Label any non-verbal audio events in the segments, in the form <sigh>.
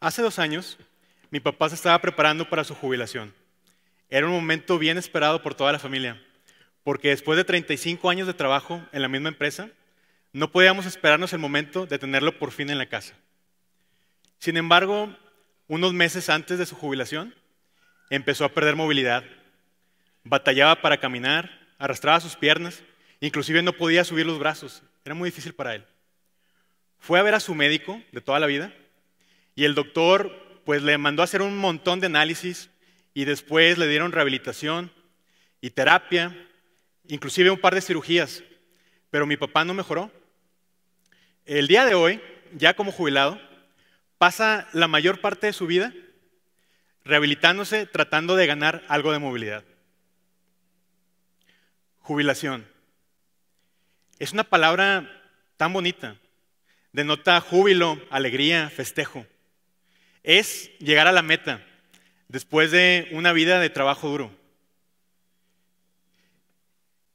Hace dos años, mi papá se estaba preparando para su jubilación. Era un momento bien esperado por toda la familia, porque después de 35 años de trabajo en la misma empresa, no podíamos esperarnos el momento de tenerlo por fin en la casa. Sin embargo, unos meses antes de su jubilación, empezó a perder movilidad. Batallaba para caminar, arrastraba sus piernas, inclusive no podía subir los brazos. Era muy difícil para él. Fue a ver a su médico de toda la vida y el doctor pues le mandó a hacer un montón de análisis y después le dieron rehabilitación y terapia, inclusive un par de cirugías. Pero mi papá no mejoró. El día de hoy, ya como jubilado, pasa la mayor parte de su vida rehabilitándose, tratando de ganar algo de movilidad. Jubilación. Es una palabra tan bonita. Denota júbilo, alegría, festejo es llegar a la meta después de una vida de trabajo duro.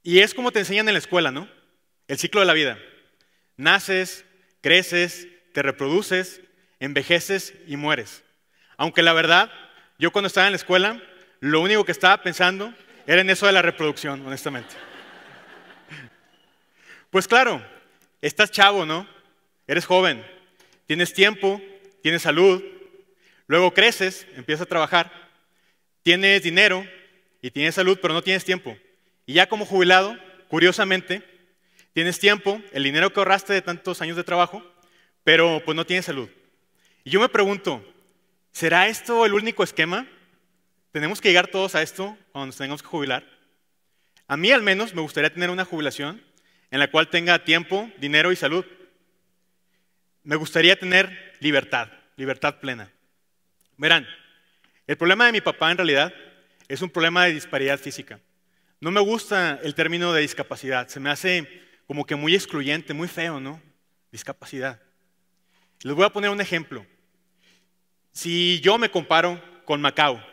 Y es como te enseñan en la escuela, ¿no? El ciclo de la vida. Naces, creces, te reproduces, envejeces y mueres. Aunque la verdad, yo cuando estaba en la escuela, lo único que estaba pensando era en eso de la reproducción, honestamente. Pues claro, estás chavo, ¿no? Eres joven, tienes tiempo, tienes salud, Luego creces, empiezas a trabajar, tienes dinero y tienes salud, pero no tienes tiempo. Y ya como jubilado, curiosamente, tienes tiempo, el dinero que ahorraste de tantos años de trabajo, pero pues no tienes salud. Y yo me pregunto, ¿será esto el único esquema? ¿Tenemos que llegar todos a esto cuando nos tengamos que jubilar? A mí al menos me gustaría tener una jubilación en la cual tenga tiempo, dinero y salud. Me gustaría tener libertad, libertad plena. Verán, el problema de mi papá en realidad es un problema de disparidad física. No me gusta el término de discapacidad, se me hace como que muy excluyente, muy feo, ¿no? Discapacidad. Les voy a poner un ejemplo. Si yo me comparo con Macao,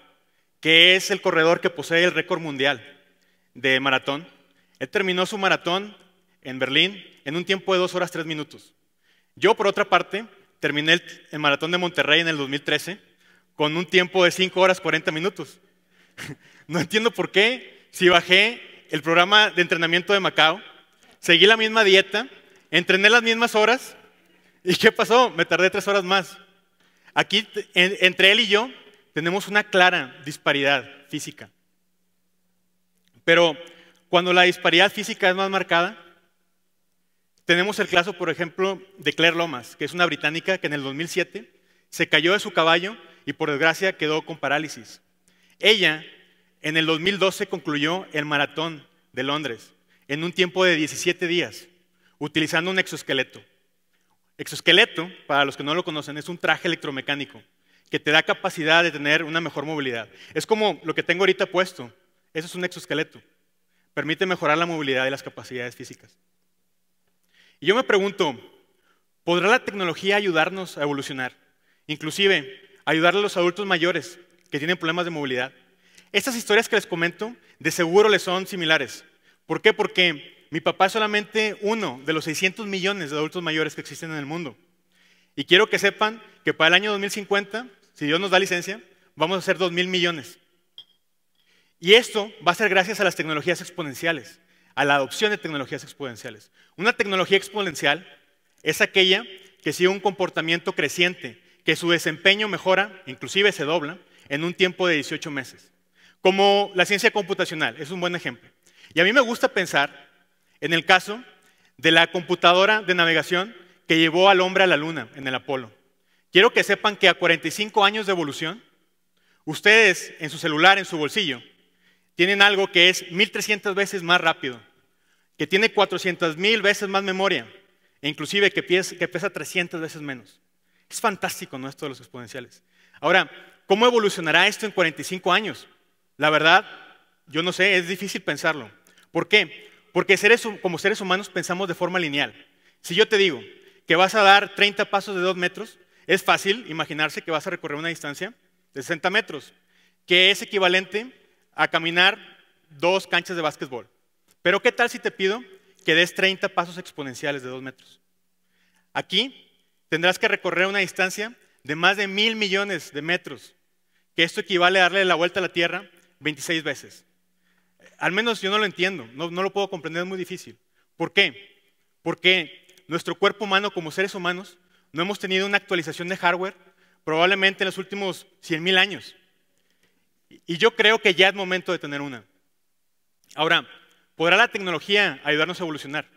que es el corredor que posee el récord mundial de maratón, él terminó su maratón en Berlín en un tiempo de dos horas tres minutos. Yo, por otra parte, terminé el, maratón de Monterrey en el 2013 con un tiempo de 5 horas 40 minutos. <laughs> No entiendo por qué, si bajé el programa de entrenamiento de Macao, seguí la misma dieta, entrené las mismas horas, ¿y qué pasó? Me tardé 3 horas más. Aquí, entre él y yo, tenemos una clara disparidad física. Pero cuando la disparidad física es más marcada, tenemos el caso, por ejemplo, de Claire Lomas, que es una británica que en el 2007 se cayó de su caballo y por desgracia quedó con parálisis. Ella en el 2012 concluyó el maratón de Londres en un tiempo de 17 días utilizando un exoesqueleto. Exoesqueleto, para los que no lo conocen, es un traje electromecánico que te da capacidad de tener una mejor movilidad. Es como lo que tengo ahorita puesto. Eso es un exoesqueleto. Permite mejorar la movilidad y las capacidades físicas. Y yo me pregunto, ¿podrá la tecnología ayudarnos a evolucionar? Inclusive, ayudarle a los adultos mayores que tienen problemas de movilidad. Estas historias que les comento de seguro les son similares. ¿Por qué? Porque mi papá es solamente uno de los 600 millones de adultos mayores que existen en el mundo. Y quiero que sepan que para el año 2050, si Dios nos da licencia, vamos a ser 2.000 mil millones. Y esto va a ser gracias a las tecnologías exponenciales, a la adopción de tecnologías exponenciales. Una tecnología exponencial es aquella que sigue un comportamiento creciente que su desempeño mejora, inclusive se dobla, en un tiempo de 18 meses. Como la ciencia computacional, es un buen ejemplo. Y a mí me gusta pensar en el caso de la computadora de navegación que llevó al hombre a la luna en el Apolo. Quiero que sepan que a 45 años de evolución, ustedes en su celular, en su bolsillo, tienen algo que es 1300 veces más rápido, que tiene 400.000 veces más memoria, e inclusive que pesa 300 veces menos. Es fantástico, ¿no? Esto de los exponenciales. Ahora, ¿cómo evolucionará esto en 45 años? La verdad, yo no sé, es difícil pensarlo. ¿Por qué? Porque seres, como seres humanos pensamos de forma lineal. Si yo te digo que vas a dar 30 pasos de 2 metros, es fácil imaginarse que vas a recorrer una distancia de 60 metros, que es equivalente a caminar dos canchas de básquetbol. Pero ¿qué tal si te pido que des 30 pasos exponenciales de 2 metros? Aquí tendrás que recorrer una distancia de más de mil millones de metros, que esto equivale a darle la vuelta a la Tierra 26 veces. Al menos yo no lo entiendo, no, lo puedo comprender, es muy difícil. ¿Por qué? Porque nuestro cuerpo humano como seres humanos no hemos tenido una actualización de hardware probablemente en los últimos 100.000 años. Y yo creo que ya es momento de tener una. Ahora, ¿podrá la tecnología ayudarnos a evolucionar?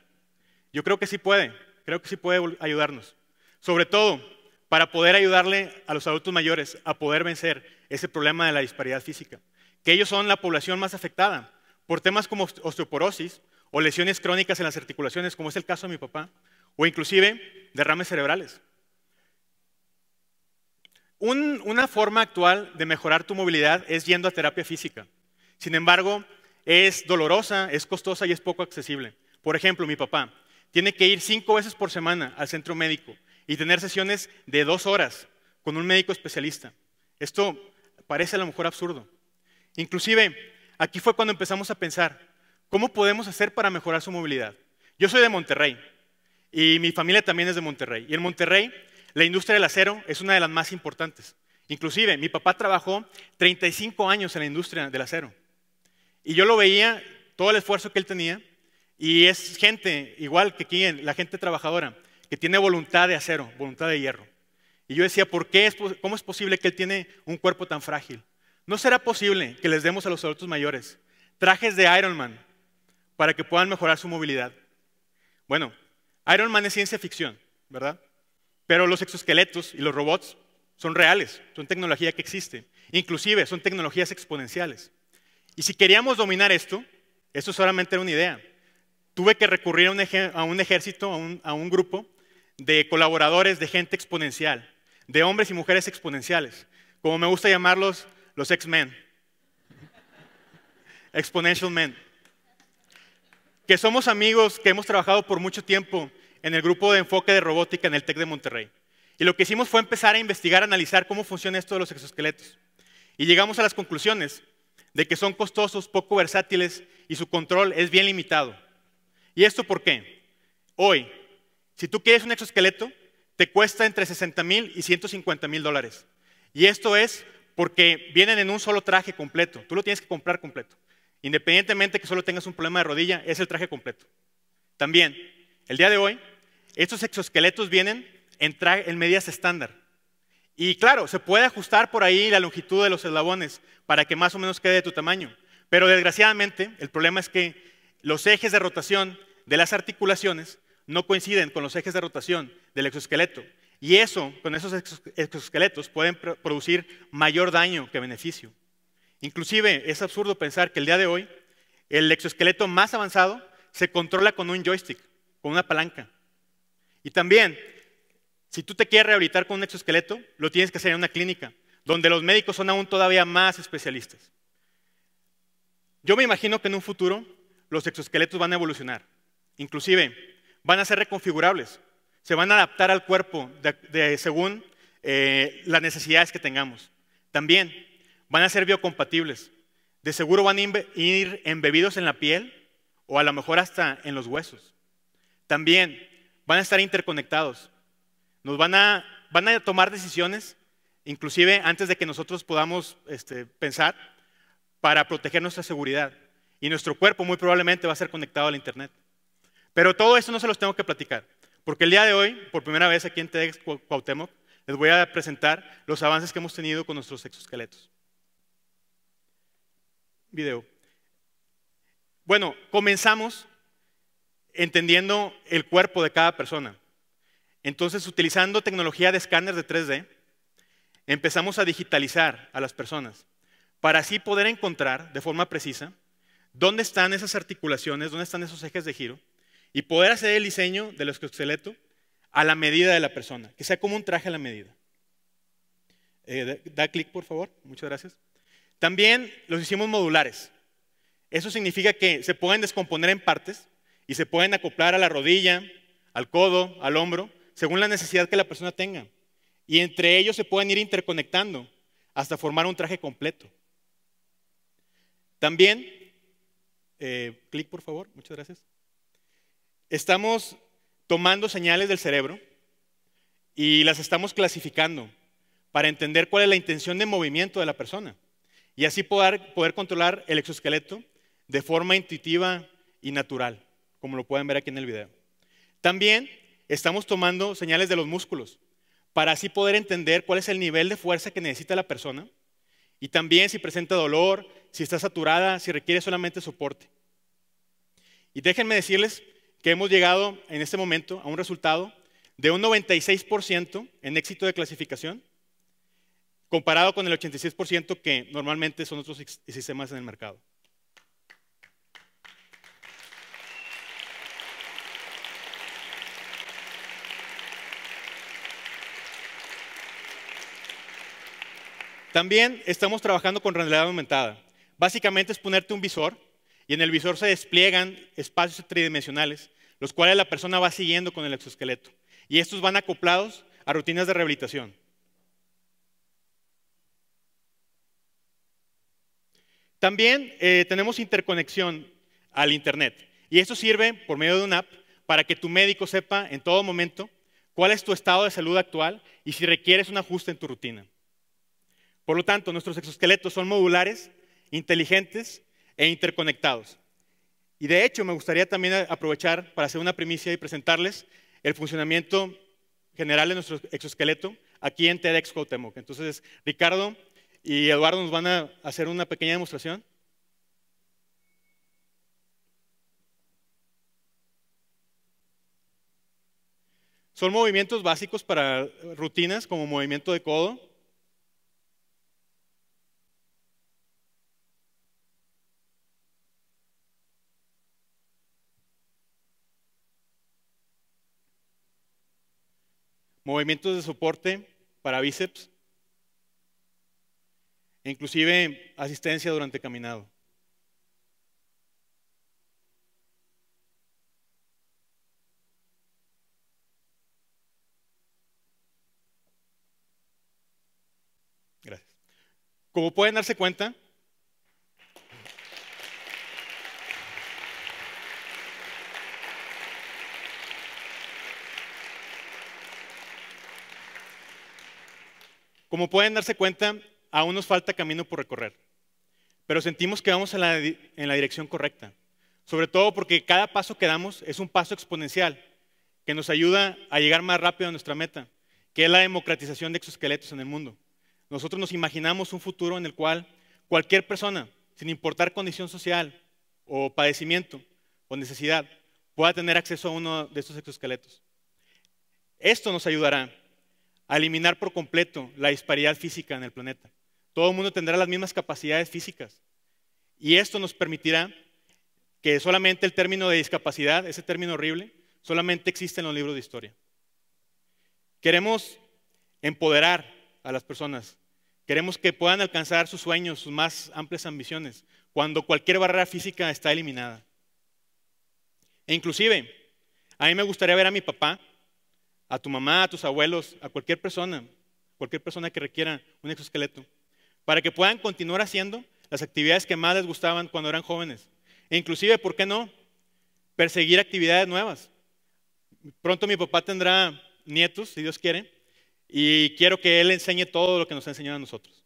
Yo creo que sí puede, creo que sí puede ayudarnos. Sobre todo, para poder ayudarle a los adultos mayores a poder vencer ese problema de la disparidad física, que ellos son la población más afectada por temas como osteoporosis o lesiones crónicas en las articulaciones, como es el caso de mi papá, o inclusive derrames cerebrales. una forma actual de mejorar tu movilidad es yendo a terapia física. Sin embargo, es dolorosa, es costosa y es poco accesible. Por ejemplo, mi papá tiene que ir cinco veces por semana al centro médico y tener sesiones de dos horas con un médico especialista. Esto parece a lo mejor absurdo. Inclusive, aquí fue cuando empezamos a pensar, ¿cómo podemos hacer para mejorar su movilidad? Yo soy de Monterrey y mi familia también es de Monterrey. Y en Monterrey, la industria del acero es una de las más importantes. Inclusive, mi papá trabajó 35 años en la industria del acero. Y yo lo veía, todo el esfuerzo que él tenía, y es gente igual que aquí, la gente trabajadora, que tiene voluntad de acero, voluntad de hierro. Y yo decía, ¿por qué ¿cómo es posible que él tiene un cuerpo tan frágil? ¿No será posible que les demos a los adultos mayores trajes de Iron Man para que puedan mejorar su movilidad? Bueno, Iron Man es ciencia ficción, ¿verdad? Pero los exoesqueletos y los robots son reales, son tecnología que existe. Inclusive son tecnologías exponenciales. Y si queríamos dominar esto, esto solamente era una idea. Tuve que recurrir a un, ejército, a un grupo de colaboradores, de gente exponencial, de hombres y mujeres exponenciales, como me gusta llamarlos los X-Men, Exponential Men, que somos amigos que hemos trabajado por mucho tiempo en el grupo de enfoque de robótica en el TEC de Monterrey. Y lo que hicimos fue empezar a investigar, analizar cómo funciona esto de los exoesqueletos. Y llegamos a las conclusiones de que son costosos, poco versátiles y su control es bien limitado. ¿Y esto por qué? Hoy, si tú quieres un exoesqueleto, te cuesta entre 60 mil y 150 mil dólares. Y esto es porque vienen en un solo traje completo. Tú lo tienes que comprar completo. Independientemente que solo tengas un problema de rodilla, es el traje completo. También, el día de hoy, estos exoesqueletos vienen en, en medidas estándar. Y claro, se puede ajustar por ahí la longitud de los eslabones para que más o menos quede de tu tamaño. Pero desgraciadamente, el problema es que los ejes de rotación de las articulaciones no coinciden con los ejes de rotación del exoesqueleto. Y eso, con esos exoesqueletos, pueden producir mayor daño que beneficio. Inclusive es absurdo pensar que el día de hoy el exoesqueleto más avanzado se controla con un joystick, con una palanca. Y también, si tú te quieres rehabilitar con un exoesqueleto, lo tienes que hacer en una clínica, donde los médicos son aún todavía más especialistas. Yo me imagino que en un futuro los exoesqueletos van a evolucionar. Inclusive, van a ser reconfigurables, se van a adaptar al cuerpo de, según eh, las necesidades que tengamos. También van a ser biocompatibles. De seguro van a ir embebidos en la piel o a lo mejor hasta en los huesos. También van a estar interconectados. Nos van a, van a tomar decisiones, inclusive antes de que nosotros podamos este, pensar, para proteger nuestra seguridad. Y nuestro cuerpo muy probablemente va a ser conectado la Internet. Pero todo esto no se los tengo que platicar, porque el día de hoy, por primera vez aquí en TEDx les voy a presentar los avances que hemos tenido con nuestros exoesqueletos. Video. Bueno, comenzamos entendiendo el cuerpo de cada persona. Entonces, utilizando tecnología de escáner de 3D, empezamos a digitalizar a las personas para así poder encontrar de forma precisa dónde están esas articulaciones, dónde están esos ejes de giro y poder hacer el diseño de los esqueleto a la medida de la persona, que sea como un traje a la medida. Eh, da, clic, por favor. Muchas gracias. También los hicimos modulares. Eso significa que se pueden descomponer en partes y se pueden acoplar a la rodilla, al codo, al hombro, según la necesidad que la persona tenga. Y entre ellos se pueden ir interconectando hasta formar un traje completo. También, eh, clic por favor, muchas gracias. Estamos tomando señales del cerebro y las estamos clasificando para entender cuál es la intención de movimiento de la persona y así poder, controlar el exoesqueleto de forma intuitiva y natural, como lo pueden ver aquí en el video. También estamos tomando señales de los músculos para así poder entender cuál es el nivel de fuerza que necesita la persona y también si presenta dolor, si está saturada, si requiere solamente soporte. Y déjenme decirles que hemos llegado en este momento a un resultado de un 96% en éxito de clasificación, comparado con el 86% que normalmente son otros sistemas en el mercado. También estamos trabajando con realidad aumentada. Básicamente es ponerte un visor y en el visor se despliegan espacios tridimensionales los cuales la persona va siguiendo con el exoesqueleto. Y estos van acoplados a rutinas de rehabilitación. También eh, tenemos interconexión al Internet. Y esto sirve por medio de una app para que tu médico sepa en todo momento cuál es tu estado de salud actual y si requieres un ajuste en tu rutina. Por lo tanto, nuestros exoesqueletos son modulares, inteligentes e interconectados. Y de hecho, me gustaría también aprovechar para hacer una primicia y presentarles el funcionamiento general de nuestro exoesqueleto aquí en TEDx Entonces, Ricardo y Eduardo nos van a hacer una pequeña demostración. Son movimientos básicos para rutinas como movimiento de codo, movimientos de soporte para bíceps, inclusive asistencia durante caminado. Gracias. Como pueden darse cuenta, Como pueden darse cuenta, aún nos falta camino por recorrer, pero sentimos que vamos en la, dirección correcta, sobre todo porque cada paso que damos es un paso exponencial que nos ayuda a llegar más rápido a nuestra meta, que es la democratización de exoesqueletos en el mundo. Nosotros nos imaginamos un futuro en el cual cualquier persona, sin importar condición social o padecimiento o necesidad, pueda tener acceso a uno de estos exoesqueletos. Esto nos ayudará a eliminar por completo la disparidad física en el planeta. Todo el mundo tendrá las mismas capacidades físicas. Y esto nos permitirá que solamente el término de discapacidad, ese término horrible, solamente existe en los libros de historia. Queremos empoderar a las personas. Queremos que puedan alcanzar sus sueños, sus más amplias ambiciones, cuando cualquier barrera física está eliminada. E inclusive, a mí me gustaría ver a mi papá a tu mamá, a tus abuelos, a cualquier persona, cualquier persona que requiera un exoesqueleto, para que puedan continuar haciendo las actividades que más les gustaban cuando eran jóvenes. E inclusive, ¿por qué no? Perseguir actividades nuevas. Pronto mi papá tendrá nietos, si Dios quiere, y quiero que él enseñe todo lo que nos ha enseñado a nosotros.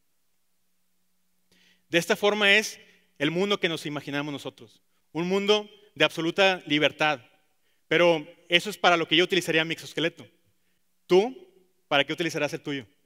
De esta forma es el mundo que nos imaginamos nosotros, un mundo de absoluta libertad. Pero eso es para lo que yo utilizaría mi exoesqueleto. ¿Tú? ¿Para qué utilizarás el tuyo?